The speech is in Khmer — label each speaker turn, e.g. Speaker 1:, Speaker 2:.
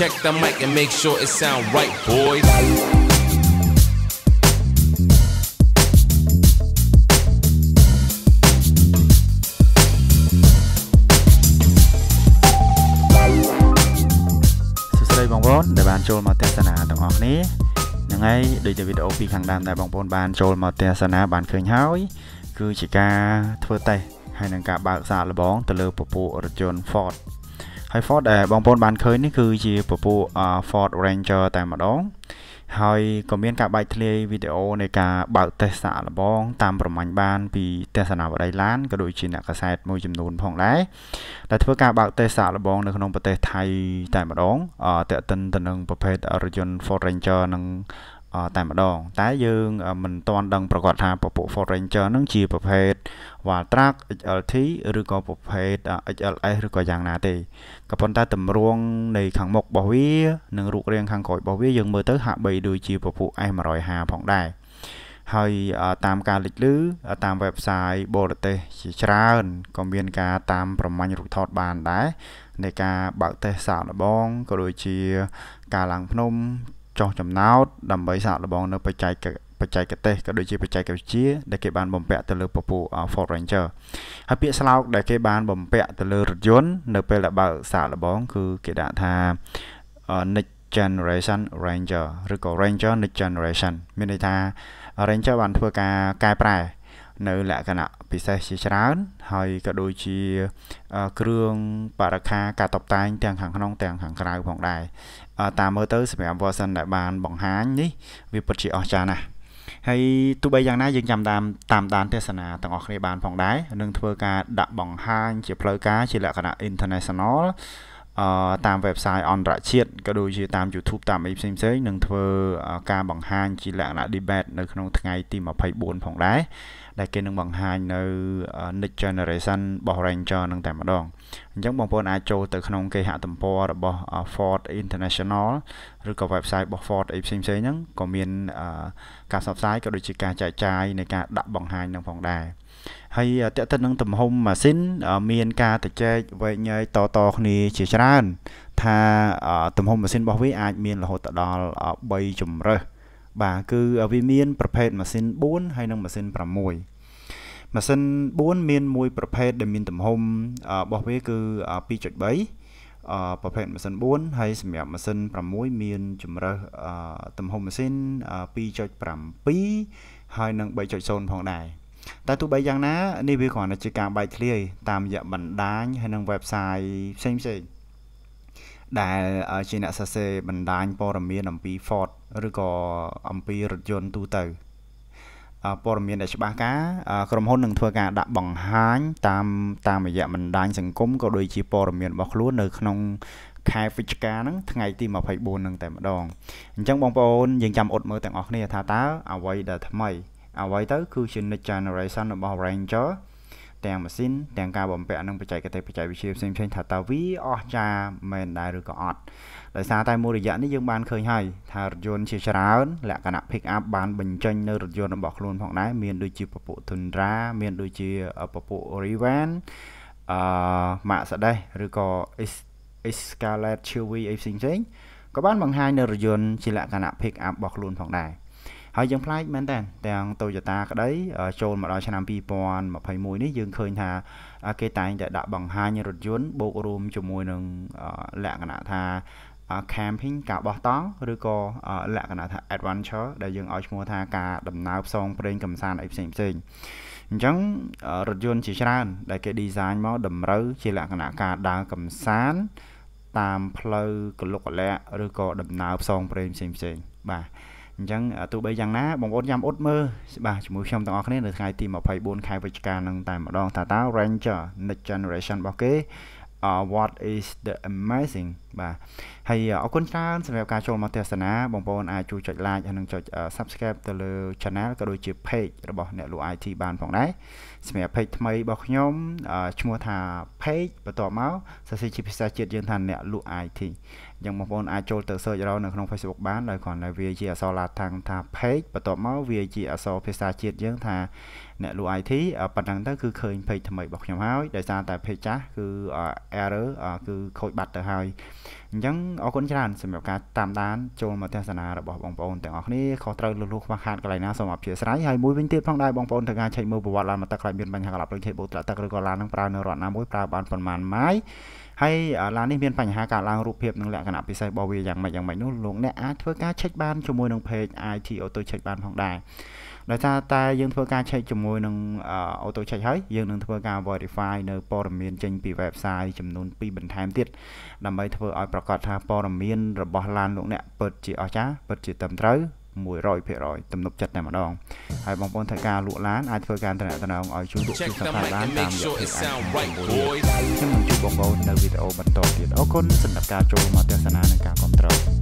Speaker 1: Check the mic and make sure it sound right, boys. នដែលបានចូលមកទស្សនាទាំងអស់គ្នាហ្នឹងហើយដូចជាវីដេអូពីខាងដើមដែលបងប្អូនបានចូលមកទស្សនាបានឃើញហើយគឺជាការធ្វើតេស្តហើយនឹងការបើកសាកល្បងទៅលើពពួករថយន្ត Ford ហើយ Ford ដែលបងប្អូនបានឃើញនេះគឺជាពពួក Ford Ranger តែម្ដងហើយក៏មានការបែកធ្លាយវីដេអូនៃការបើកតេស្តសាកល្បង តាមប្រមាញ់បានពីទស្សនវិស័យឡានក៏ដូចជាអ្នកកសែតមួយចំនួនផងដែរដែលធ្វើការបើកតេស្តសាកល្បងនៅក្នុងប្រទេសថៃតែម្ដងតេតិនទៅនឹងប្រភេទរថយន្ត Ford Ranger និងតែម្ដងតែយើងមិនទាន់ដឹងប្រកាសថាពពួក Ford Ranger នឹងជាប្រភេទ Valtrack XLT ឬក៏ប្រភេទ XLS ឬក៏យ៉ាងណាទេក៏ប៉ុន្តែតម្រងនៃខាងមុខរបស់វានិងរូបរាងខាងក្រោយរបស់វាយើងមើលទៅហាក់បីដូចជាពពួក S150 ផងដែរហើយតាមការលេចឮតាម website បរទេសជាច្រើនក៏មានការតាមប្រមាញ់រូបថតបានដែរនៃការបើកតេស្តសាកល្បងក៏ដូចជាការឡើងភ្នំចោះចំណោទដើម្បីសាកល្បងនៅបច្ចេកបច្ចេកទេសក៏ដូចជាបច្ចេកវិទ្យាដែលគេបានបំពាក់ទៅលើពពូ Ford Ranger ហើយពាក្យស្លោកដែលគេបានបំពាក់ទៅលើរថយន្តនៅពេលដែលបើកសាកល្បងគឺគេដាក់ថា next generation Ranger ឬក៏ Ranger next generation មានន័យថា Ranger បានធ្វើការកែប្រែនៅលក្ខណៈពិសេសជាច្រើន ហើយក៏ដូចជាគ្រឿងបរិខាការតុបតែងទាំងខាងក្នុង ទាំងខាងក្រៅផងដែរតាមមើលទៅសម្រាប់ version ដែលបានបង្ហាញនេះវាពិតជាអស្ចារ្យណាស់ហើយទោះបីយ៉ាងណាយើងចាំតាមតាមដានទេសនាទាំងអស់គ្នាបានផងដែរនឹងធ្វើការដាក់បង្ហាញ ជាផ្លូវការជាលក្ខណៈ international អឺតាម website អន្តរជាតិក៏ដូចជាតាម YouTube តាមអីផ្សេងផ្សេងនឹងធ្វើ ការបង្ហាញជាលក្ខណៈ debate នៅក្នុងថ្ងៃទី24ផងដែរដែលគេនឹងបង្ហាញនៅ Next Generation របស់ Ranger នឹងតែម្ដងអញ្ចឹងបងប្អូនអាចចូលទៅក្នុង គេហទំព័ររបស់ Ford International ឬក៏ website របស់ Ford អីផ្សេងផ្សេងហ្នឹងក៏មានការផ្សព្វផ្សាយក៏ដូចជាការចែកចាយនៃការដាក់បង្ហាញនឹងផងដែរហើយតើតើនឹងទំហំម៉ាស៊ីនមានការតិចែកវែងញែកតតគ្នាជាច្រើនថាទំហំម៉ាស៊ីនរបស់វាអាចមានរហូតដល់3ជម្រើសបាទគឺវាមាន ប្រភេទម៉ាស៊ីន4ហើយនិងម៉ាស៊ីន6ម៉ាស៊ីន4មានមួយ ប្រភេទដែលមានទំហំរបស់វាគឺ2.3ប្រភេទម៉ាស៊ីន4ហើយសម្រាប់ម៉ាស៊ីន6មានជម្រើសទំហំម៉ាស៊ីន2.7ហើយនិង3.0ផងដែរតែទោះបីយ៉ាងណានេះវាគ្រាន់តែជាការបែកធ្លាយតាមរយៈបណ្ដាញហើយនិង website ផ្សេងផ្សេងដែលជាអ្នកសរសេរបណ្ដាញព័ត៌មានអំពី Ford ឬក៏អំពីរថយន្តទូទៅព័ត៌មានដែលច្បាស់ការ ក្រុមហ៊ុននឹងធ្វើការដាក់បង្ហាញតាមតាមរយៈបណ្ដាញសង្គមក៏ដូចជាព័ត៌មានរបស់ខ្លួននៅក្នុងខែវិច្ឆិកាហ្នឹងថ្ងៃទី24ហ្នឹងតែម្ដងអញ្ចឹងបងប្អូនយើងចាំអត់មើលទាំងអស់គ្នា ថាតើអ្វីដែលថ្មីអ្វីទៅគឺជា next generation របស់ Ranger ទាំងម៉ាស៊ីនទាំងការបំពាក់នឹងបច្ចេកទេសបច្ចេកវិទ្យាផ្សេងផ្សេងថាតើវាអស្ចារ្យមែនដែរឬក៏អត់ដោយសារតែមួយរយៈនេះយើងបានឃើញហើយថារថយន្តជាច្រើន លក្ខណៈ pick up បានបញ្ចេញនៅរថយន្តរបស់ខ្លួនផងដែរមានដូចជាពពក Tundra មានដូចជាពពក Rivan អឺ Mercedes ឬក៏ Escalade Chevy អីផ្សេងផ្សេងក៏បានបង្ហាញនៅរថយន្តជាលក្ខណៈ pick up របស់ខ្លួនផងដែរហើយយើងប្លែកមែនតើទាំង Toyota ក្តីចូលមកដល់ឆ្នាំ2021នេះយើងឃើញ ថាគេតែងតែដាក់បង្ហាញរថយន្តបូករួមជាមួយនឹងលក្ខណៈថា camping ការបោះតង់ឬក៏លក្ខណៈថា adventure ដែលយើងឲ្យឈ្មោះថាការដំណើរផ្សងព្រេងកំសាន្តអីផ្សេងផ្សេងអញ្ចឹងរថយន្តជាច្រើនដែលគេ design មកតម្រូវជាលក្ខណៈការដើរកំសាន្តតាមផ្លូវកលុកកលៈឬក៏ដំណើរផ្សងព្រេងផ្សេងផ្សេងបាទអញ្ចឹងទោះបីយ៉ាងណា បងប្អូនញ៉ាំអ៊ុតមើលបាទជាមួយខ្ញុំទាំងអស់គ្នានៅថ្ងៃទី24ខែវិច្ឆិកានឹងតែម្ដងតើតើ Ranger Next Generation របស់គេ what is the amazing បាទហើយអរគុណច្រើនសម្រាប់ការចូលមកទស្សនាបងប្អូនអាចជួយចុច like ហើយនិងចុច subscribe ទៅលើ channel ក៏ដូចជា page របស់អ្នកលក់ IT បានផងដែរសម្រាប់ page ថ្មីរបស់ខ្ញុំឈ្មោះថា page បន្តមកសរសេរជាភាសាជាតិយើងថាអ្នកលក់ IT អញ្ចឹងបងប្អូនអាចចូលទៅ search រកនៅក្នុង Facebook បានដោយគ្រាន់តែវាជាអក្សរឡាតាំងថា page បន្តមកវាជាអក្សរភាសាជាតិយើងថាអ្នកលក់ IT ប៉ុណ្ណឹងទៅគឺឃើញ page ថ្មីរបស់ខ្ញុំហើយដោយសារតែ page ចាស់គឺ error គឺខូចបាត់ទៅហើយអញ្ចឹងអរគុណច្រើនសម្រាប់ការតាមដានចូលមកទស្សនារបស់បងប្អូនទាំងអស់គ្នាខុសត្រូវលុះលួសខ្វះខាតកន្លែងណាសូមអភ័យស្រ័យហើយមួយវិញទៀតផងដែរបងប្អូនត្រូវការឆែកមើលប្រវត្តិឡានមកទឹកខ្លាចមានបញ្ហាក្លាប់លុយឆែកបូកត្រាក់ទឹកឬក៏ឡាននឹងប្រើនៅរដ្ឋណាមួយប្រើបានប្រមាណម៉ាយហើយឡាននេះមានបញ្ហាការឡើងរូបភាពនិងលក្ខណៈពិសេសរបស់វាយ៉ាងម៉េចយ៉ាងម៉េចនោះលោកអ្នកអាចធ្វើការឆែកបានជាមួយនឹង page IT Auto Check បានផងដែរដោយសារតែយើងធ្វើការ check ជាមួយនឹង auto check ហើយយើងនឹងធ្វើការ verify នៅព័ត៌មានចេញពី website ចំនួន2បន្ថែមទៀតដើម្បីធ្វើឲ្យប្រកាសថាព័ត៌មានរបស់ឡានលោកអ្នកពិតជាអស្ចារ្យពិតជាត្រឹមត្រូវ100%ទំនុកចិត្តតែម្ដងហើយបងប្អូនធ្វើការលក់ឡានអាចធ្វើការតំណតំណងឲ្យជួយលក់ជាសាខាឡានតាមរយៈខ្ញុំនឹងជួបបងប្អូននៅវីដេអូបន្តទៀតអរគុណសម្រាប់ការចូលមកទស្សនានិងការគ្រប់គ្រង